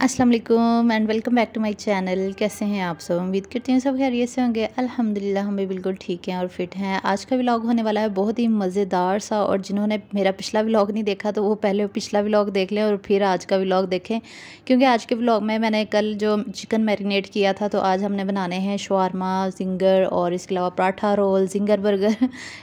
अस्सलाम वालेकुम and welcome back to my channel कैसे हैं आप सब उम्मीद करती हूँ सब खैरियत से होंगे अल्हम्दुलिल्लाह हम भी बिल्कुल ठीक हैं और फिट हैं आज का व्लॉग होने वाला है बहुत ही मज़ेदार सा और जिन्होंने मेरा पिछला व्लॉग नहीं देखा तो वो पहले पिछला व्लॉग देख लें और फिर आज का व्लॉग देखें क्योंकि आज के व्लॉग में मैंने कल जो चिकन मैरिनेट किया था तो आज हमने बनाने हैं शवारमा जिंगर और इसके अलावा पराठा रोल जिंगर बर्गर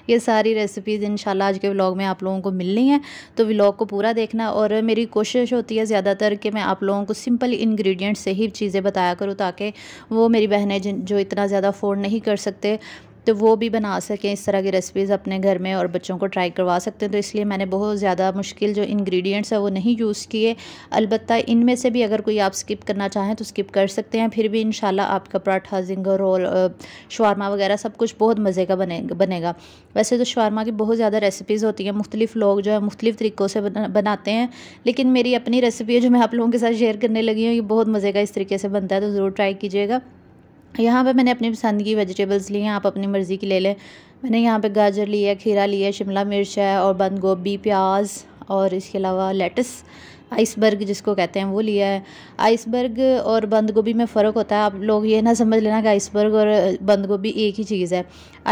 ये सारी रेसिपीज़ इन आज के व्लॉग में आप लोगों को मिलनी है तो व्लॉग को पूरा देखना और मेरी कोशिश होती है ज़्यादातर कि मैं आप लोगों को सिंपल इंग्रेडिएंट से ही चीज़ें बताया करो ताकि वो मेरी बहनें जो इतना ज़्यादा अफोर्ड नहीं कर सकते तो वो भी बना सकें इस तरह की रेसिपीज़ अपने घर में और बच्चों को ट्राई करवा सकते हैं तो इसलिए मैंने बहुत ज़्यादा मुश्किल जो इंग्रेडिएंट्स है वो नहीं यूज़ किए अलबत्त इनमें से भी अगर कोई आप स्किप करना चाहें तो स्किप कर सकते हैं फिर भी इन आपका पराठा जिंगर रोल शवारमा वगैरह सब कुछ बहुत मज़े का बने बनेगा वैसे तो शवारमा की बहुत ज़्यादा रेसिपीज़ होती हैं मुख्तलिफ लोग जो है मुख्तलिफ तरीक़ों से बनाते हैं लेकिन मेरी अपनी रेसिपी है जो मैं आप लोगों के साथ शेयर करने लगी हूँ ये बहुत मज़े का इस तरीके से बनता है तो ज़रूर ट्राई कीजिएगा यहाँ पे मैंने अपनी पसंद की वेजिटेबल्स ली हैं आप अपनी मर्ज़ी की ले लें मैंने यहाँ पे गाजर लिया खीरा लिया शिमला मिर्च है और बंद गोभी प्याज और इसके अलावा लेटस आइसबर्ग जिसको कहते हैं वो लिया है आइसबर्ग और बंद गोभी में फ़र्क होता है आप लोग ये ना समझ लेना कि आइसबर्ग और बंद गोभी एक ही चीज़ है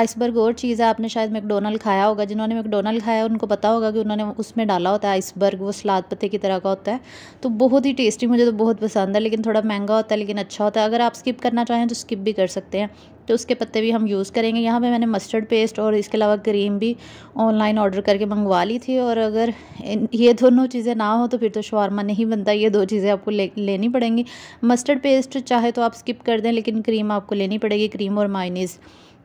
आइसबर्ग और चीज़ है आपने शायद मैकडोनल्ड खाया होगा जिन्होंने मैकडोनल्ड खाया उनको पता होगा कि उन्होंने उसमें डाला होता है आइसबर्ग वो सलाद पत्ते की तरह का होता है तो बहुत ही टेस्टी मुझे तो बहुत पसंद है लेकिन थोड़ा महंगा होता है लेकिन अच्छा होता है अगर आप स्किप करना चाहें तो स्किप भी कर सकते हैं तो उसके पत्ते भी हम यूज़ करेंगे यहाँ पे मैंने मस्टर्ड पेस्ट और इसके अलावा क्रीम भी ऑनलाइन ऑर्डर करके मंगवा ली थी और अगर ये दोनों चीज़ें ना हो तो फिर तो शवरमा नहीं बनता ये दो चीज़ें आपको ले, लेनी पड़ेंगी मस्टर्ड पेस्ट चाहे तो आप स्किप कर दें लेकिन क्रीम आपको लेनी पड़ेगी क्रीम और माइनीज़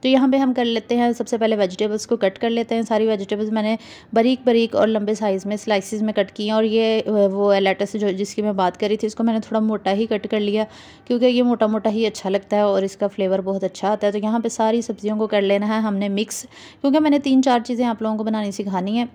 तो यहाँ पे हम कर लेते हैं सबसे पहले वेजिटेबल्स को कट कर लेते हैं सारी वेजिटेबल्स मैंने बरीक बरीक और लंबे साइज़ में स्लाइसिस में कट की हैं और ये वो लेटस जो जिसकी मैं बात करी थी इसको मैंने थोड़ा मोटा ही कट कर लिया क्योंकि ये मोटा मोटा ही अच्छा लगता है और इसका फ्लेवर बहुत अच्छा आता है तो यहाँ पर सारी सब्ज़ियों को कर लेना है हमने मिक्स क्योंकि मैंने तीन चार चीज़ें आप लोगों को बनानी सिखानी है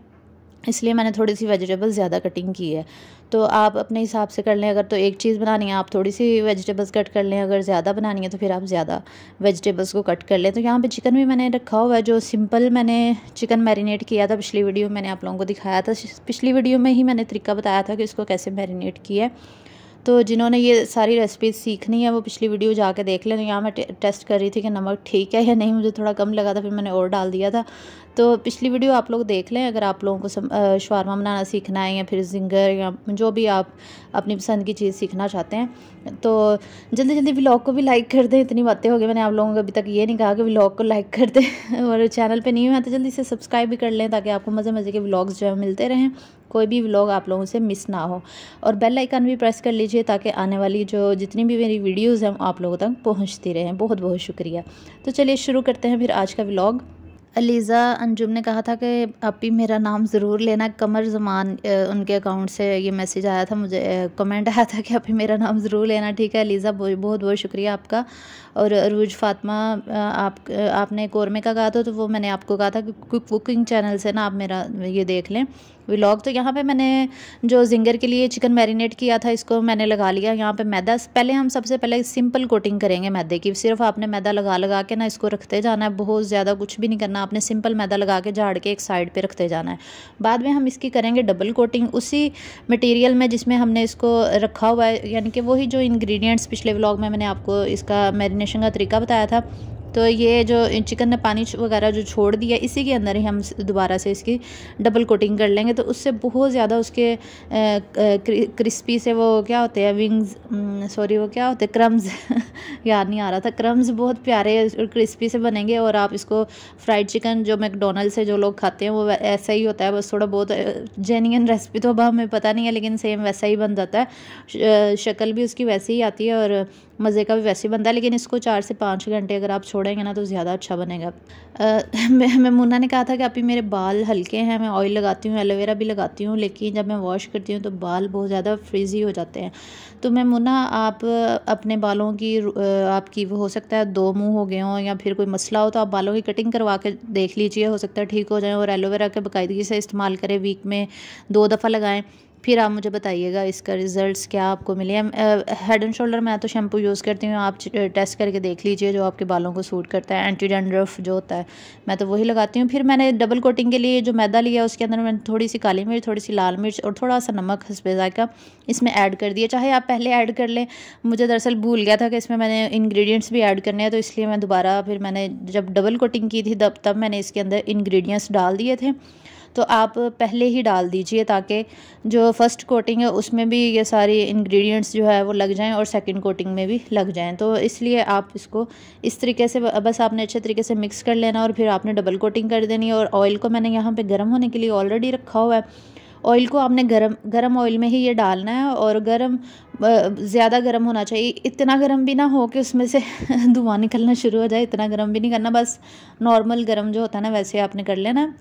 इसलिए मैंने थोड़ी सी वेजिटेबल्स ज़्यादा कटिंग की है तो आप अपने हिसाब से कर लें अगर तो एक चीज़ बनानी है आप थोड़ी सी वेजिटेबल्स कट कर लें अगर ज़्यादा बनानी है तो फिर आप ज़्यादा वेजिटेबल्स को कट कर लें तो यहाँ पे चिकन भी मैंने रखा हुआ है जो सिंपल मैंने चिकन मैरिनेट किया था पिछली वीडियो में मैंने आप लोगों को दिखाया था पिछली वीडियो में ही मैंने तरीका बताया था कि इसको कैसे मैरिनेट किया है तो जिन्होंने ये सारी रेसिपीज़ सीखनी है वो पिछली वीडियो जाके देख लें यहाँ मैं टेस्ट कर रही थी कि नमक ठीक है या नहीं मुझे थोड़ा कम लगा था फिर मैंने और डाल दिया था तो पिछली वीडियो आप लोग देख लें अगर आप लोगों को शवारमा बनाना सीखना है या फिर जिंगर या जो भी आप अपनी पसंद की चीज़ सीखना चाहते हैं तो जल्दी जल्दी व्लॉग को भी लाइक कर दें इतनी बातें हो गई मैंने आप लोगों को अभी तक ये नहीं कहा कि व्लॉग को लाइक कर दें और चैनल पर नहीं हुए तो जल्दी से सब्सक्राइब भी कर लें ताकि आपको मज़े मज़े के ब्लॉग्स जो है मिलते रहें कोई भी व्लॉग आप लोगों से मिस ना हो और बेल आइकन भी प्रेस कर लीजिए ताकि आने वाली जो जितनी भी मेरी वीडियोज़ हैं आप लोगों तक पहुँचती रहें बहुत बहुत शुक्रिया तो चलिए शुरू करते हैं फिर आज का व्लॉग अलीज़ा अंजुम ने कहा था कि आप ही मेरा नाम ज़रूर लेना कमर जमान उनके अकाउंट से ये मैसेज आया था मुझे कमेंट आया था कि आप ही मेरा नाम ज़रूर लेना ठीक है अलीज़ा बहुत बहुत, बहुत शुक्रिया आपका और अरूज फातमा आप आपने कौरमे का कहा था तो वो मैंने आपको कहा था कि कुकिंग चैनल से ना आप मेरा ये देख लें व्लॉग तो यहाँ पे मैंने जो जिंगर के लिए चिकन मैरिनेट किया था इसको मैंने लगा लिया यहाँ पे मैदा पहले हम सबसे पहले सिंपल कोटिंग करेंगे मैदे की सिर्फ आपने मैदा लगा लगा के ना इसको रखते जाना है बहुत ज़्यादा कुछ भी नहीं करना आपने सिंपल मैदा लगा के झाड़ के एक साइड पर रखते जाना है बाद में हम इसकी करेंगे डबल कोटिंग उसी मटीरियल में जिसमें हमने इसको रखा हुआ है यानी कि वही जो इन्ग्रीडियंट्स पिछले व्लॉग में मैंने आपको इसका मैरिनेशन का तरीका बताया था तो ये जो चिकन ने पानी वगैरह जो छोड़ दिया इसी के अंदर ही हम दोबारा से इसकी डबल कोटिंग कर लेंगे तो उससे बहुत ज़्यादा उसके क्रिस्पी से वो क्या होते हैं विंग्स सॉरी वो क्या होते हैं क्रम्स याद नहीं आ रहा था क्रम्स बहुत प्यारे और क्रिस्पी से बनेंगे और आप इसको फ्राइड चिकन जो मैकडोनल्ड से जो लोग खाते हैं वो ऐसा ही होता है बस थोड़ा बहुत जेन्यन रेसिपी तो अब हमें पता नहीं है लेकिन सेम वैसा ही बन जाता है शक्ल भी उसकी वैसी ही आती है और मज़े का भी वैसे बनता है लेकिन इसको चार से पाँच घंटे अगर आप छोड़ेंगे ना तो ज़्यादा अच्छा बनेगा मुन्ना ने कहा था कि आप ही मेरे बाल हल्के हैं मैं ऑयल लगाती हूँ एलोवेरा भी लगाती हूँ लेकिन जब मैं वॉश करती हूँ तो बाल बहुत ज़्यादा फ्रीजी हो जाते हैं तो मुन्ना आप अपने बालों की आपकी वो हो सकता है दो मुँह हो गए हों या फिर कोई मसला हो तो आप बालों की कटिंग करवा के देख लीजिए हो सकता है ठीक हो जाए और एलोवेरा के बाकायदगी से इस्तेमाल करें वीक में दो दफ़ा लगाएँ फिर आप मुझे बताइएगा इसका रिज़ल्ट्स क्या आपको मिले हेड एंड शोल्डर मैं तो शैम्पू यूज़ करती हूँ आप टेस्ट uh, करके देख लीजिए जो आपके बालों को सूट करता है एंटी डेंड्रफ जो होता है मैं तो वही लगाती हूँ फिर मैंने डबल कोटिंग के लिए जो मैदा लिया उसके अंदर मैंने थोड़ी सी काली मिर्च थोड़ी सी लाल मिर्च और थोड़ा सा नमक हंसबे ज़ायका इसमें ऐड कर दिया चाहे आप पहले ऐड कर लें मुझे दरअसल भूल गया था कि इसमें मैंने इन्ग्रीडियंट्स भी ऐड करने हैं तो इसलिए मैं दोबारा फिर मैंने जब डबल कोटिंग की थी तब तब मैंने इसके अंदर इन्ग्रीडियंट्स डाल दिए थे तो आप पहले ही डाल दीजिए ताकि जो फर्स्ट कोटिंग है उसमें भी ये सारी इंग्रेडिएंट्स जो है वो लग जाएं और सेकंड कोटिंग में भी लग जाएं तो इसलिए आप इसको इस तरीके से बस आपने अच्छे तरीके से मिक्स कर लेना और फिर आपने डबल कोटिंग कर देनी और ऑयल को मैंने यहाँ पर गर्म होने के लिए ऑलरेडी रखा हुआ है ऑयल को आपने गरम गरम ऑयल में ही ये डालना है और गरम ज़्यादा गरम होना चाहिए इतना गरम भी ना हो कि उसमें से धुआं निकलना शुरू हो जाए इतना गरम भी नहीं करना बस नॉर्मल गरम जो होता है ना वैसे आपने कर लेना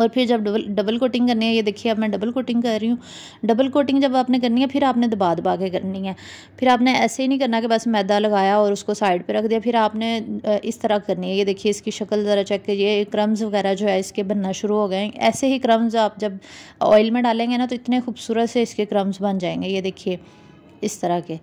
और फिर जब डबल डबल कोटिंग करनी है ये देखिए अब मैं डबल कोटिंग कर रही हूँ डबल कोटिंग जब आपने करनी है फिर आपने दबा दबा के करनी है फिर आपने ऐसे ही नहीं करना कि बस मैदा लगाया और उसको साइड पे रख दिया फिर आपने इस तरह करनी है ये देखिए इसकी शक्ल ज़रा चेक कीजिए क्रम्स वगैरह जो है इसके बनना शुरू हो गए ऐसे ही क्रम्स आप जब ऑयल में डालेंगे ना तो इतने खूबसूरत से इसके क्रम्स बन जाएंगे ये देखिए इस तरह के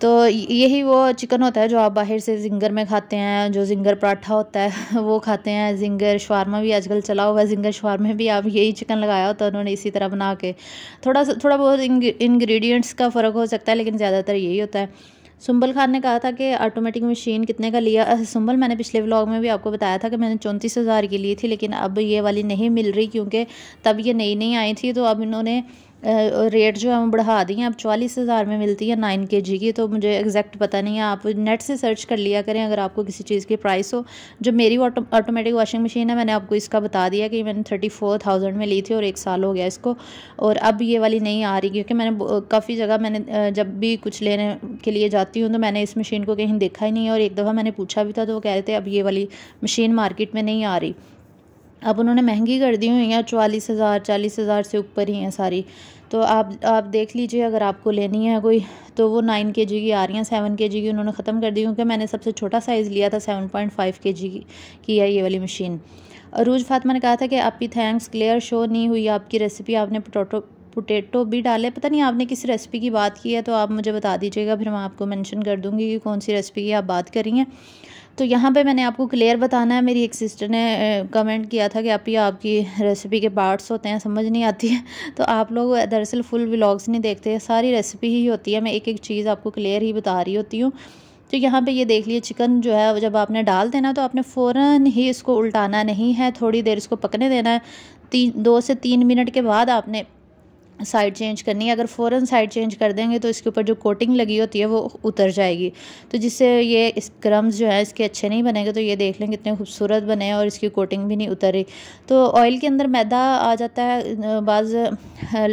तो यही वो चिकन होता है जो आप बाहर से जिंगर में खाते हैं जो जिंगर पराठा होता है वो खाते हैं जिंगर शवारमा भी आजकल चला हुआ है जिंगर शवारमा भी आप यही चिकन लगाया होता है उन्होंने इसी तरह बना के थोड़ा सा थोड़ा बहुत इंग्रेडिएंट्स का फ़र्क हो सकता है लेकिन ज़्यादातर यही होता है सुंबल खान ने कहा था कि ऑटोमेटिक मशीन कितने का लिया सुंबल मैंने पिछले व्लॉग में भी आपको बताया था कि मैंने चौंतीस हज़ार की ली थी लेकिन अब ये वाली नहीं मिल रही क्योंकि तब ये नई नई आई थी तो अब इन्होंने रेट जो है वो बढ़ा दी हैं अब चालीस हज़ार में मिलती है नाइन के जी की तो मुझे एग्जैक्ट पता नहीं है आप नेट से सर्च कर लिया करें अगर आपको किसी चीज़ की प्राइस हो जो मेरी ऑटोमेटिक वॉशिंग मशीन है मैंने आपको इसका बता दिया कि मैंने थर्टी फोर थाउजेंड में ली थी और एक साल हो गया इसको और अब ये वाली नहीं आ रही क्योंकि मैंने काफ़ी जगह मैंने जब भी कुछ लेने के लिए जाती हूँ तो मैंने इस मशीन को कहीं देखा ही नहीं है और एक दफ़ा मैंने पूछा भी था तो वो कह रहे थे अब ये वाली मशीन मार्केट में नहीं आ रही अब उन्होंने महंगी कर दी हुई हैं चवालीस हज़ार चालीस हज़ार से ऊपर ही हैं सारी तो आप आप देख लीजिए अगर आपको लेनी है कोई तो वो नाइन के जी की आ रही हैं सेवन के जी की उन्होंने ख़त्म कर दी क्योंकि मैंने सबसे छोटा साइज़ लिया था सेवन पॉइंट फाइव के जी की है ये वाली मशीन अरूज फातमा ने कहा था कि आपकी थैंक्स क्लियर शो नहीं हुई आपकी रेसिपी आपने पोटोटो पोटेटो भी डाले पता नहीं आपने किसी रेसिपी की बात की है तो आप मुझे बता दीजिएगा फिर मैं आपको मैंशन कर दूँगी कि कौन सी रेसिपी की आप बात करी हैं तो यहाँ पे मैंने आपको क्लियर बताना है मेरी एक सिस्टर ने कमेंट किया था कि आप ये आपकी रेसिपी के पार्ट्स होते हैं समझ नहीं आती है तो आप लोग दरअसल फुल व्लॉग्स नहीं देखते सारी रेसिपी ही होती है मैं एक एक चीज़ आपको क्लियर ही बता रही होती हूँ तो यहाँ पे ये देख लिए चिकन जो है जब आपने डाल देना तो आपने फ़ौर ही इसको उल्टाना नहीं है थोड़ी देर इसको पकने देना है तीन दो से तीन मिनट के बाद आपने साइड चेंज करनी है अगर फ़ौरन साइड चेंज कर देंगे तो इसके ऊपर जो कोटिंग लगी होती है वो उतर जाएगी तो जिससे ये इस क्रम्स जो है इसके अच्छे नहीं बनेंगे तो ये देख लें कितने खूबसूरत बने और इसकी कोटिंग भी नहीं उतर रही तो ऑयल के अंदर मैदा आ जाता है बाज़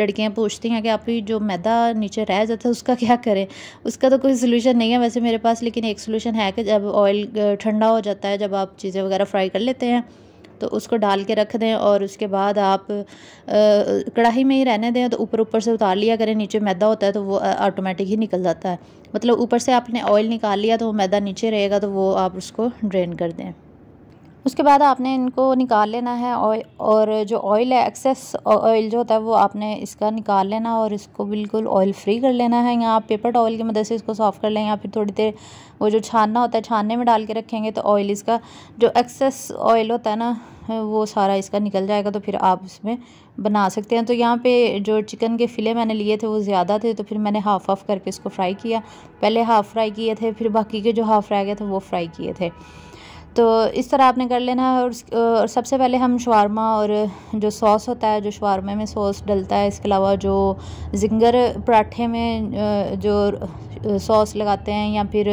लड़कियाँ पूछती हैं कि आप जो मैदा नीचे रह जाता है उसका क्या करें उसका तो कोई सोल्यूशन नहीं है वैसे मेरे पास लेकिन एक सोल्यूशन है कि जब ऑयल ठंडा हो जाता है जब आप चीज़ें वगैरह फ्राई कर लेते हैं तो उसको डाल के रख दें और उसके बाद आप कढ़ाई में ही रहने दें तो ऊपर ऊपर से उतार लिया करें नीचे मैदा होता है तो वो ऑटोमेटिक ही निकल जाता है मतलब ऊपर से आपने ऑयल निकाल लिया तो वो मैदा नीचे रहेगा तो वो आप उसको ड्रेन कर दें उसके बाद आपने इनको निकाल लेना है और और जो ऑयल है एक्सेस ऑयल जो होता है वो आपने इसका निकाल लेना और इसको बिल्कुल ऑयल फ्री कर लेना है या आप पेपर टॉवल की मदद से इसको सॉफ़ कर लें या फिर थोड़ी देर वो जो छानना होता है छानने में डाल के रखेंगे तो ऑयल इसका जो एक्सेस ऑयल होता है ना वो सारा इसका निकल जाएगा तो फिर आप इसमें बना सकते हैं तो यहाँ पे जो चिकन के फ़िले मैंने लिए थे वो ज़्यादा थे तो फिर मैंने हाफ़ हाफ़ करके इसको फ्राई किया पहले हाफ़ फ्राई किए थे फिर बाकी के जो हाफ़ रह गए थे वो फ्राई किए थे तो इस तरह आपने कर लेना है और, और सबसे पहले हम शवारमा और जो सॉस होता है जो शवारमे में सॉस डलता है इसके अलावा जो जिंगर पराठे में जो सॉस लगाते हैं या फिर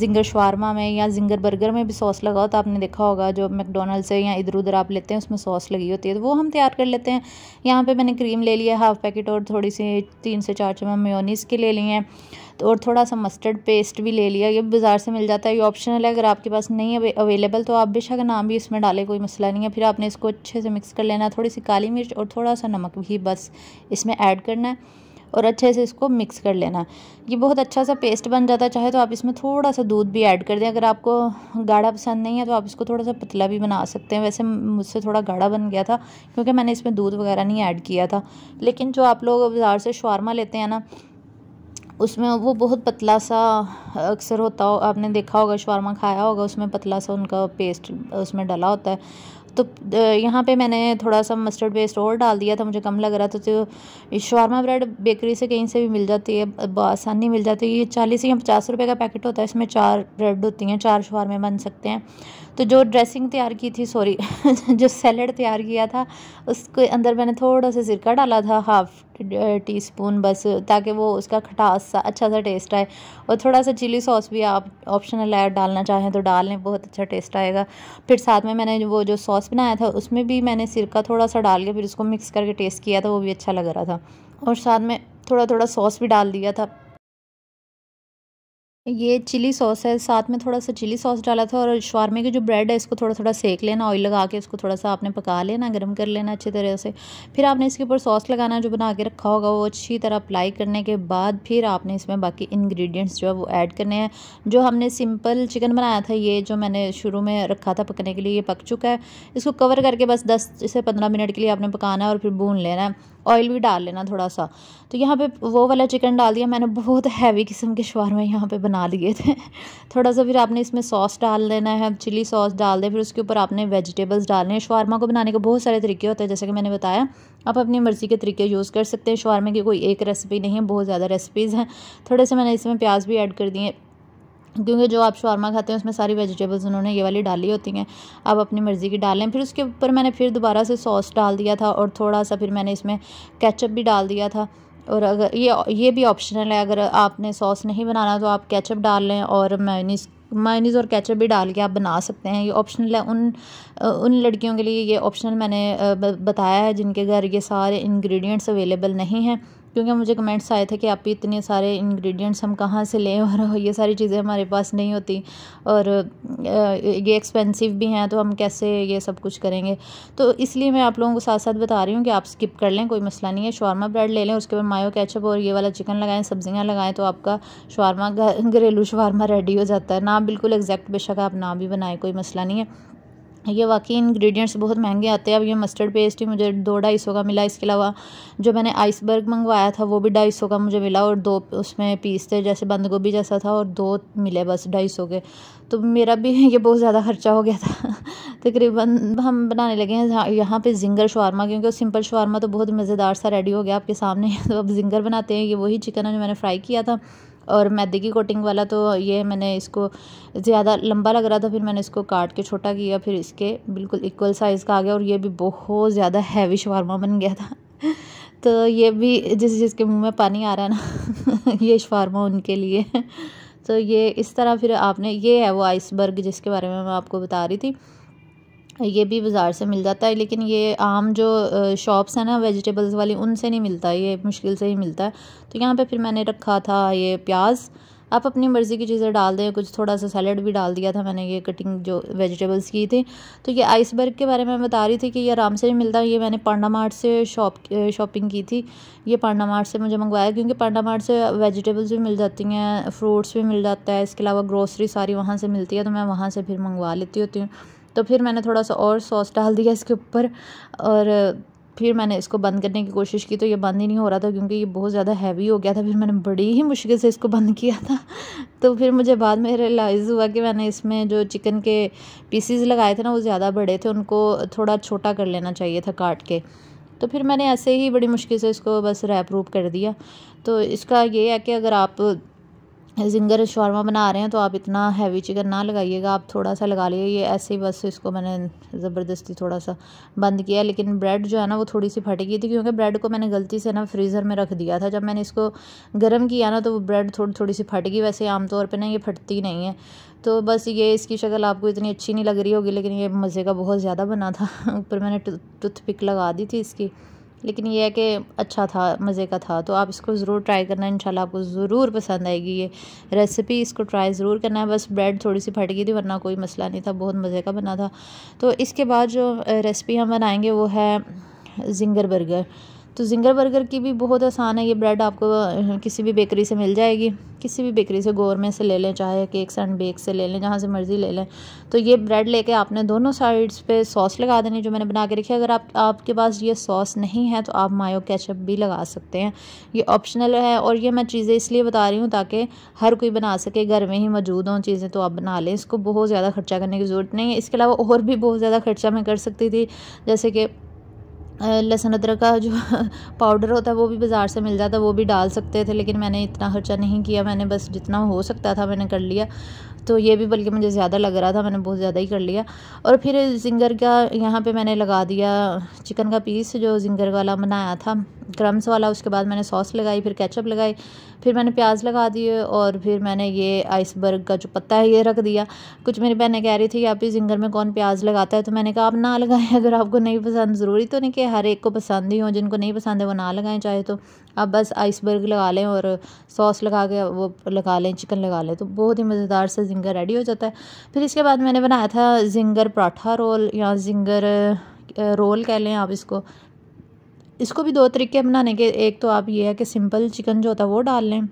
जिंगर शवारमा में या जिंगर बर्गर में भी सॉस लगाओ तो आपने देखा होगा जो मैकडोनल्ड से या इधर उधर आप लेते हैं उसमें सॉस लगी होती है तो वो हम तैयार कर लेते हैं यहाँ पर मैंने क्रीम ले लिया हाफ़ पैकेट और थोड़ी सी तीन से चार चम्मच मेयोनीस के ले लिए हैं और थोड़ा सा मस्टर्ड पेस्ट भी ले लिया ये बाज़ार से मिल जाता है ये ऑप्शनल है अगर आपके पास नहीं है अवेलेबल तो आप बेशक नाम भी इसमें डालें कोई मसला नहीं है फिर आपने इसको अच्छे से मिक्स कर लेना थोड़ी सी काली मिर्च और थोड़ा सा नमक भी बस इसमें ऐड करना है और अच्छे से इसको मिक्स कर लेना ये बहुत अच्छा सा पेस्ट बन जाता है चाहे तो आप इसमें थोड़ा सा दूध भी ऐड कर दें अगर आपको गाढ़ा पसंद नहीं है तो आप इसको थोड़ा सा पतला भी बना सकते हैं वैसे मुझसे थोड़ा गाढ़ा बन गया था क्योंकि मैंने इसमें दूध वगैरह नहीं ऐड किया था लेकिन जो आप लोग बाज़ार से शवारमा लेते हैं ना उसमें वो बहुत पतला सा अक्सर होता हो आपने देखा होगा शवारमा खाया होगा उसमें पतला सा उनका पेस्ट उसमें डला होता है तो यहाँ पे मैंने थोड़ा सा मस्टर्ड पेस्ट और डाल दिया था मुझे कम लग रहा था तो शवारमा ब्रेड बेकरी से कहीं से भी मिल जाती है आसानी मिल जाती है ये चालीस या पचास रुपये का पैकेट होता है इसमें चार ब्रेड होती हैं चार शवारमे बन सकते हैं तो जो ड्रेसिंग तैयार की थी सॉरी जो सैलड तैयार किया था उसके अंदर मैंने थोड़ा सा सिरका डाला था हाफ टी स्पून बस ताकि वो उसका खटास सा अच्छा सा टेस्ट आए और थोड़ा सा चिली सॉस भी आप ऑप्शनल है डालना चाहें तो डाल लें बहुत अच्छा टेस्ट आएगा फिर साथ में मैंने वो जो सॉस बनाया था उसमें भी मैंने सिरका थोड़ा सा डाल के फिर उसको मिक्स करके टेस्ट किया था वो भी अच्छा लग रहा था और साथ में थोड़ा थोड़ा सॉस भी डाल दिया था ये चिली सॉस है साथ में थोड़ा सा चिली सॉस डाला था और शवारमे की जो ब्रेड है इसको थोड़ा थोड़ा सेक लेना ऑयल लगा के इसको थोड़ा सा आपने पका लेना गर्म कर लेना अच्छी तरह से फिर आपने इसके ऊपर सॉस लगाना जो बना के रखा होगा वो अच्छी तरह अप्लाई करने के बाद फिर आपने इसमें बाकी इन्ग्रीडियंट्स जो है वो ऐड करने हैं जो हमने सिंपल चिकन बनाया था ये जो मैंने शुरू में रखा था पकने के लिए ये पक चुका है इसको कवर करके बस दस से पंद्रह मिनट के लिए आपने पकाना है और फिर भून लेना है ऑयल भी डाल लेना थोड़ा सा तो यहाँ पे वो वाला चिकन डाल दिया मैंने बहुत हैवी किस्म के शवारमे यहाँ पे बना लिए थे थोड़ा सा फिर आपने इसमें सॉस डाल देना है चिली सॉस डाल दें फिर उसके ऊपर आपने वेजिटेबल्स डालने हैं शवारमा को बनाने के बहुत सारे तरीके होते हैं जैसे कि मैंने बताया आप अपनी मर्ज़ी के तरीके यूज़ कर सकते हैं शवारमे की कोई एक रेसिपी नहीं है बहुत ज़्यादा रेसिपीज़ हैं थोड़े से मैंने इसमें प्याज भी ऐड कर दिए क्योंकि जो आप शवरमा खाते हैं उसमें सारी वेजिटेबल्स उन्होंने ये वाली डाली होती हैं आप अपनी मर्ज़ी की डालें फिर उसके ऊपर मैंने फिर दोबारा से सॉस डाल दिया था और थोड़ा सा फिर मैंने इसमें कैचअप भी डाल दिया था और अगर ये ये भी ऑप्शनल है अगर आपने सॉस नहीं बनाना तो आप कैचअप डाल लें और मैनीस मायनीज़ और कैचअप भी डाल के आप बना सकते हैं ये ऑप्शनल है उन उन लड़कियों के लिए ये ऑप्शनल मैंने बताया है जिनके घर ये सारे इंग्रेडिएंट्स अवेलेबल नहीं हैं क्योंकि मुझे कमेंट्स आए थे कि आप इतने सारे इंग्रेडिएंट्स हम कहाँ से लें और ये सारी चीज़ें हमारे पास नहीं होती और ये एक्सपेंसिव भी हैं तो हम कैसे ये सब कुछ करेंगे तो इसलिए मैं आप लोगों को साथ साथ बता रही हूँ कि आप स्किप कर लें कोई मसला नहीं है शॉर्मा ब्रेड ले लें उसके बाद मायो कैचअप और ये वाला चिकन लगाएं सब्जियाँ लगाएँ तो आपका शॉर्मा घरेलू शवारमा रेडी हो जाता है ना बिल्कुल एग्जैक्ट बेशक आप ना भी बनाएं कोई मसला नहीं है ये वाकई इंग्रेडिएंट्स बहुत महंगे आते हैं अब ये मस्टर्ड पेस्ट ही मुझे दो ढाई सौ का मिला इसके अलावा जो मैंने आइसबर्ग मंगवाया था वो भी ढाई सौ का मुझे मिला और दो उसमें पीस थे जैसे बंद गोभी जैसा था और दो मिले बस ढाई सौ के तो मेरा भी ये बहुत ज़्यादा खर्चा हो गया था तकरीबन हम बनाने लगे हैं यहाँ पर जिंगर शवारमा क्योंकि सिंपल शवारमा तो बहुत मज़ेदार सा रेडी हो गया आपके सामने तो अब जिंगर बनाते हैं ये वही चिकन है जो मैंने फ्राई किया था और मैदे की कोटिंग वाला तो ये मैंने इसको ज़्यादा लंबा लग रहा था फिर मैंने इसको काट के छोटा किया फिर इसके बिल्कुल इक्वल साइज़ का आ गया और ये भी बहुत ज़्यादा हैवी शवारमा बन गया था तो ये भी जिस जिसके मुँह में पानी आ रहा है ना ये शवारमा उनके लिए तो ये इस तरह फिर आपने ये है वो आइसबर्ग जिसके बारे में मैं आपको बता रही थी ये भी बाज़ार से मिल जाता है लेकिन ये आम जो शॉप्स हैं ना वेजिटेबल्स वाली उनसे नहीं मिलता ये मुश्किल से ही मिलता है तो यहाँ पे फिर मैंने रखा था ये प्याज आप अपनी मर्ज़ी की चीज़ें डाल दें कुछ थोड़ा सा सैलड भी डाल दिया था मैंने ये कटिंग जो वेजिटेबल्स की थी तो ये आइसबर्ग के बारे में बता रही थी कि ये आराम से नहीं मिलता ये मैंने पांडा मार्ट से शॉप शॉपिंग की थी ये पांडा मार्ट से मुझे मंगवाया क्योंकि पांडा मार्ट से वेजिटेबल्स भी मिल जाती हैं फ्रूट्स भी मिल जाता है इसके अलावा ग्रोसरी सारी वहाँ से मिलती है तो मैं वहाँ से फिर मंगवा लेती होती हूँ तो फिर मैंने थोड़ा सा और सॉस डाल दिया इसके ऊपर और फिर मैंने इसको बंद करने की कोशिश की तो ये बंद ही नहीं हो रहा था क्योंकि ये बहुत ज़्यादा हैवी हो गया था फिर मैंने बड़ी ही मुश्किल से इसको बंद किया था तो फिर मुझे बाद में रियलाइज़ हुआ कि मैंने इसमें जो चिकन के पीसीज लगाए थे ना वो ज़्यादा बड़े थे उनको थोड़ा छोटा कर लेना चाहिए था काट के तो फिर मैंने ऐसे ही बड़ी मुश्किल से इसको बस रैप रूप कर दिया तो इसका ये है कि अगर आप जिंगर शौरमा बना रहे हैं तो आप इतना हैवी चिकन ना लगाइएगा आप थोड़ा सा लगा लिए ये ऐसे ही बस इसको मैंने ज़बरदस्ती थोड़ा सा बंद किया लेकिन ब्रेड जो है ना वो थोड़ी सी फट गई थी क्योंकि ब्रेड को मैंने गलती से ना फ्रीज़र में रख दिया था जब मैंने इसको गर्म किया ना तो वो ब्रेड थोड़ी थोड़ी सी फट गई वैसे आमतौर पर ना ये फटती नहीं है तो बस ये इसकी शक्ल आपको इतनी अच्छी नहीं लग रही होगी लेकिन ये मज़े का बहुत ज़्यादा बना था ऊपर मैंने पिक लगा दी थी इसकी लेकिन यह है कि अच्छा था मज़े का था तो आप इसको ज़रूर ट्राई करना इंशाल्लाह आपको ज़रूर पसंद आएगी ये रेसिपी इसको ट्राई ज़रूर करना है बस ब्रेड थोड़ी सी फट गई थी वरना कोई मसला नहीं था बहुत मज़े का बना था तो इसके बाद जो रेसिपी हम बनाएंगे वो है जिंगर बर्गर तो जिंगर बर्गर की भी बहुत आसान है ये ब्रेड आपको किसी भी बेकरी से मिल जाएगी किसी भी बेकरी से गोरमे से ले लें चाहे केक्स एंड बेक से ले लें जहाँ से मर्ज़ी ले लें तो ये ब्रेड लेके आपने दोनों साइड्स पे सॉस लगा देनी जो मैंने बना के रखी है अगर आप आपके पास ये सॉस नहीं है तो आप मायो केचप भी लगा सकते हैं ये ऑप्शनल है और ये मैं चीज़ें इसलिए बता रही हूँ ताकि हर कोई बना सके घर में ही मौजूद हों चीज़ें तो आप बना लें इसको बहुत ज़्यादा ख़र्चा करने की ज़रूरत नहीं है इसके अलावा और भी बहुत ज़्यादा ख़र्चा मैं कर सकती थी जैसे कि लहसुन अदरक का जो पाउडर होता है वो भी बाज़ार से मिल जाता वो भी डाल सकते थे लेकिन मैंने इतना खर्चा नहीं किया मैंने बस जितना हो सकता था मैंने कर लिया तो ये भी बल्कि मुझे ज़्यादा लग रहा था मैंने बहुत ज़्यादा ही कर लिया और फिर जिंगर का यहाँ पे मैंने लगा दिया चिकन का पीस जो जिंगर वाला बनाया था क्रम्स वाला उसके बाद मैंने सॉस लगाई फिर कैचअप लगाई फिर मैंने प्याज लगा दिए और फिर मैंने ये आइसबर्ग का जो पत्ता है ये रख दिया कुछ मेरी बहनें कह रही थी कि आप इस जिंगर में कौन प्याज लगाता है तो मैंने कहा आप ना लगाएं अगर आपको नहीं पसंद ज़रूरी तो नहीं कि हर एक को पसंद ही हो जिनको नहीं पसंद है वो ना लगाएं चाहे तो आप बस आइसबर्ग लगा लें और सॉस लगा के वो लगा लें चिकन लगा लें तो बहुत ही मज़ेदार सा जिंगर रेडी हो जाता है फिर इसके बाद मैंने बनाया था जिंगर पराठा रोल या जिंगर रोल कह लें आप इसको इसको भी दो तरीके बनाने के एक तो आप ये है कि सिंपल चिकन जो होता है वो डाल लें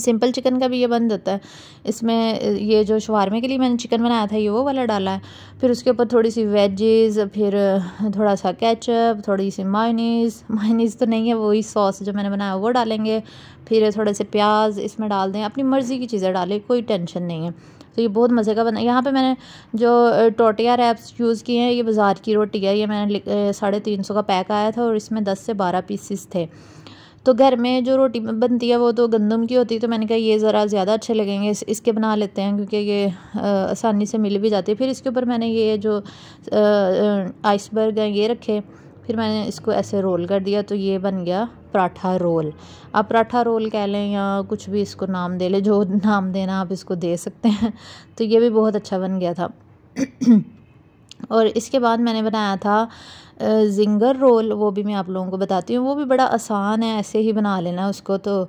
सिंपल चिकन का भी ये बन जाता है इसमें ये जो शवारमे के लिए मैंने चिकन बनाया था ये वो वाला डाला है फिर उसके ऊपर थोड़ी सी वेजेस फिर थोड़ा सा केचप थोड़ी सी मायनीस मायनीस तो नहीं है वही सॉस जो मैंने बनाया वो डालेंगे फिर थोड़े से प्याज इसमें डाल दें अपनी मर्ज़ी की चीज़ें डालें कोई टेंशन नहीं है तो ये बहुत मज़े का बना यहाँ पे मैंने जो टोटिया रैप्स यूज़ किए हैं ये बाज़ार की रोटी है ये मैंने साढ़े तीन सौ का पैक आया था और इसमें दस से बारह पीसीस थे तो घर में जो रोटी बनती है वो तो गंदम की होती है तो मैंने कहा ये ज़रा ज़्यादा अच्छे लगेंगे इस, इसके बना लेते हैं क्योंकि ये आसानी से मिल भी जाती है फिर इसके ऊपर मैंने ये जो आइसबर्ग हैं ये रखे फिर मैंने इसको ऐसे रोल कर दिया तो ये बन गया पराठा रोल आप पराठा रोल कह लें या कुछ भी इसको नाम दे लें जो नाम देना आप इसको दे सकते हैं तो ये भी बहुत अच्छा बन गया था और इसके बाद मैंने बनाया था जिंगर रोल वो भी मैं आप लोगों को बताती हूँ वो भी बड़ा आसान है ऐसे ही बना लेना उसको तो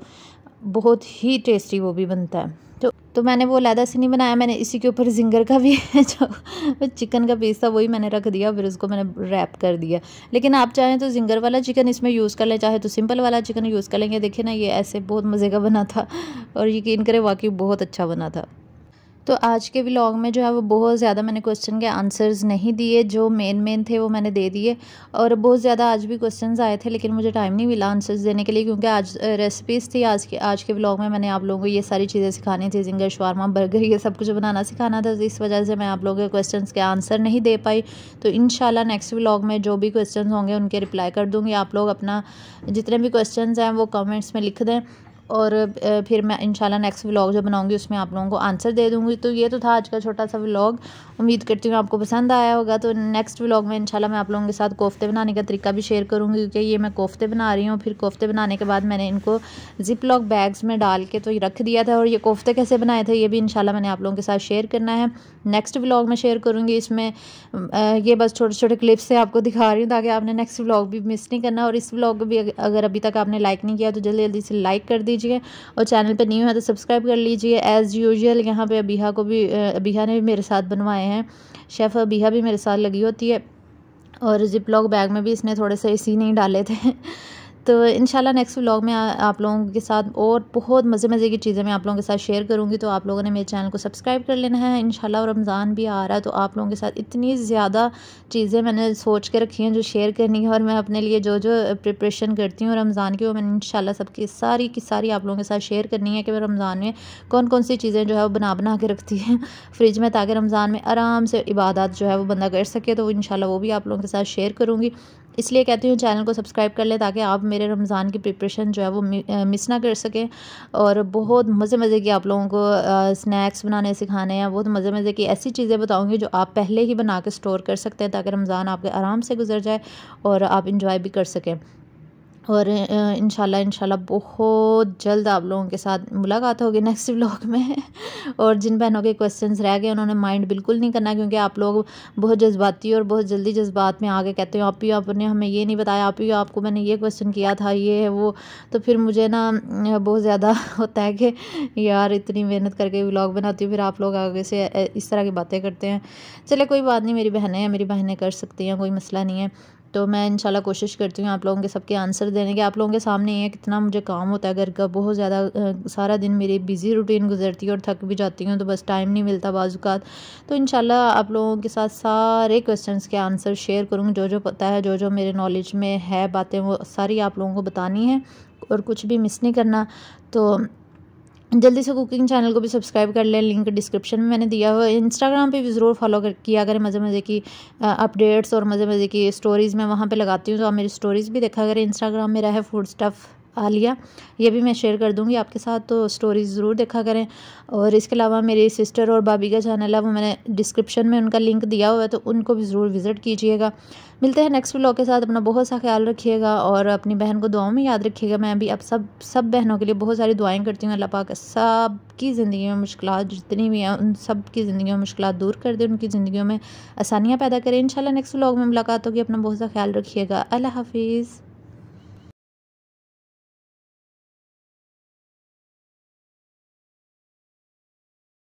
बहुत ही टेस्टी वो भी बनता है तो तो मैंने वो लैदा से नहीं बनाया मैंने इसी के ऊपर जिंगर का भी जो चिकन का पीस था वही मैंने रख दिया फिर उसको मैंने रैप कर दिया लेकिन आप चाहें तो जिंगर वाला चिकन इसमें यूज़ कर लें चाहे तो सिंपल वाला चिकन यूज़ कर लेंगे देखिए ना ये ऐसे बहुत मज़े का बना था और यकीन करें वाकई बहुत अच्छा बना था तो आज के व्लॉग में जो है वो बहुत ज़्यादा मैंने क्वेश्चन के आंसर्स नहीं दिए जो मेन मेन थे वो मैंने दे दिए और बहुत ज़्यादा आज भी क्वेश्चन आए थे लेकिन मुझे टाइम नहीं मिला आंसर्स देने के लिए क्योंकि आज रेसिपीज़ थी आज के आज के व्लॉग में मैंने आप लोगों को ये सारी चीज़ें सिखानी थी जिंगर शवारमा बर्गर ये सब कुछ बनाना सिखाना था इस वजह से मैं आप लोगों के क्वेश्चन के आंसर नहीं दे पाई तो इन नेक्स्ट व्लॉग में जो भी क्वेश्चन होंगे उनके रिप्लाई कर दूँगी आप लोग अपना जितने भी क्वेश्चन हैं वो कमेंट्स में लिख दें और फिर मैं इंशाल्लाह नेक्स्ट व्लॉग जो बनाऊंगी उसमें आप लोगों को आंसर दे दूंगी तो ये तो था आज का छोटा सा व्लॉग उम्मीद करती हूँ आपको पसंद आया होगा तो नेक्स्ट व्लॉग में इंशाल्लाह मैं आप लोगों के साथ कोफ्ते बनाने का तरीका भी शेयर करूँगी क्योंकि ये मैं कोफ्ते बना रही हूँ फिर कोफ्ते बनाने के बाद मैंने इनको जिप लॉक बैग्स में डाल के तो रख दिया था और ये कोफ्ते कैसे बनाए थे ये भी इनशाला मैंने आप लोगों के साथ शेयर करना है नेक्स्ट व्लॉग में शेयर करूँगी इसमें ये बस छोटे छोटे क्लिप्स से आपको दिखा रही हूँ ताकि आपने नेक्स्ट व्लॉग भी मिस नहीं करना और इस व्लॉग को भी अगर अभी तक आपने लाइक नहीं किया तो जल्दी जल्दी से लाइक कर दीजिए लीजिए और चैनल पर न्यू है तो सब्सक्राइब कर लीजिए एज़ यूजल यहाँ पे अबीहा को भी अबीहा ने भी मेरे साथ बनवाए हैं शेफ़ अबीहा भी मेरे साथ लगी होती है और जिप लॉक बैग में भी इसने थोड़े से इसी नहीं डाले थे तो इन नेक्स्ट व्लॉग में आप लोगों के साथ और बहुत मज़े मज़े की चीज़ें मैं आप लोगों के साथ शेयर करूँगी तो आप लोगों ने मेरे चैनल को सब्सक्राइब कर लेना है इन रमज़ान भी आ रहा है तो आप लोगों के साथ इतनी ज़्यादा चीज़ें मैंने सोच के रखी हैं जो शेयर करनी है और मैं अपने लिए जो जो प्रिपरेशन करती हूँ रमज़ान की वो मैंने इन सबकी सारी की सारी आप लोगों के साथ शेयर करनी है कि मैं रमज़ान में कौन कौन सी चीज़ें जो है वो बना बना के रखती हैं फ्रिज में ताकि रमज़ान में आराम से इबादत जो है वो बंदा कर सके तो इन वो भी आप लोगों के साथ शेयर करूँगी इसलिए कहती हूँ चैनल को सब्सक्राइब कर ले ताकि आप मेरे मेरे रमज़ान की प्रिपरेशन जो है वो मिस ना कर सकें और बहुत मज़े मज़े की आप लोगों को स्नैक्स बनाने सिखाने हैं बहुत मज़े मज़े की ऐसी चीज़ें बताऊँगी जो आप पहले ही बना के स्टोर कर सकते हैं ताकि रमज़ान आपके आराम से गुजर जाए और आप इंजॉय भी कर सकें और इन शाला बहुत जल्द आप लोगों के साथ मुलाकात होगी नेक्स्ट व्लॉग में और जिन बहनों के क्वेश्चंस रह गए उन्होंने माइंड बिल्कुल नहीं करना क्योंकि आप लोग बहुत जज्बाती और बहुत जल्दी जज्बात में आगे कहते हो आप ही आपने हमें ये नहीं बताया आप ही आपको मैंने ये क्वेश्चन किया था ये है वो तो फिर मुझे ना बहुत ज़्यादा होता है कि यार इतनी मेहनत करके व्लॉग बनाती हूँ फिर आप लोग आगे से इस तरह की बातें करते हैं चले कोई बात नहीं मेरी बहनें हैं मेरी बहनें कर सकती हैं कोई मसला नहीं है तो मैं इंशाल्लाह कोशिश करती हूँ आप लोगों के सबके आंसर देने के आप लोगों के सामने ये कितना मुझे काम होता है घर का बहुत ज़्यादा सारा दिन मेरी बिज़ी रूटीन गुजरती है और थक भी जाती हूँ तो बस टाइम नहीं मिलता बाजुकात तो इन आप लोगों के साथ सारे क्वेश्चन के आंसर शेयर करूँगी जो जो पता है जो जो मेरे नॉलेज में है बातें वो सारी आप लोगों को बतानी है और कुछ भी मिस नहीं करना तो जल्दी से कुकिंग चैनल को भी सब्सक्राइब कर लें लिंक डिस्क्रिप्शन में मैंने दिया हुआ है इंस्टाग्राम पे भी ज़रूर फॉलो कर किया करें मज़े मज़े की अपडेट्स और मज़े मज़े की स्टोरीज़ मैं वहाँ पे लगाती हूँ तो आप मेरी स्टोरीज़ भी देखा करें इंस्टाग्राम मेरा है फूड स्टफ़ आलिया ये भी मैं शेयर कर दूँगी आपके साथ तो स्टोरी ज़रूर देखा करें और इसके अलावा मेरी सिस्टर और भाभी का चैनल है वो मैंने डिस्क्रिप्शन में उनका लिंक दिया हुआ है तो उनको भी ज़रूर विज़िट कीजिएगा मिलते हैं नेक्स्ट व्लॉग के साथ अपना बहुत सा ख्याल रखिएगा और अपनी बहन को दुआओं में याद रखिएगा मैं अभी अब सब सब बहनों के लिए बहुत सारी दुआएं करती हूँ अल्लाह पाक सब की ज़िंदगी में मुश्किल जितनी भी हैं उन सब की ज़िंदगी में मुश्किल दूर कर दें उनकी ज़िंदगियों में आसानियाँ पैदा करें इंशाल्लाह नेक्स्ट व्लॉग में मुलाकात होगी अपना बहुत सा ख्याल रखिएगा अल्लाह हाफिज़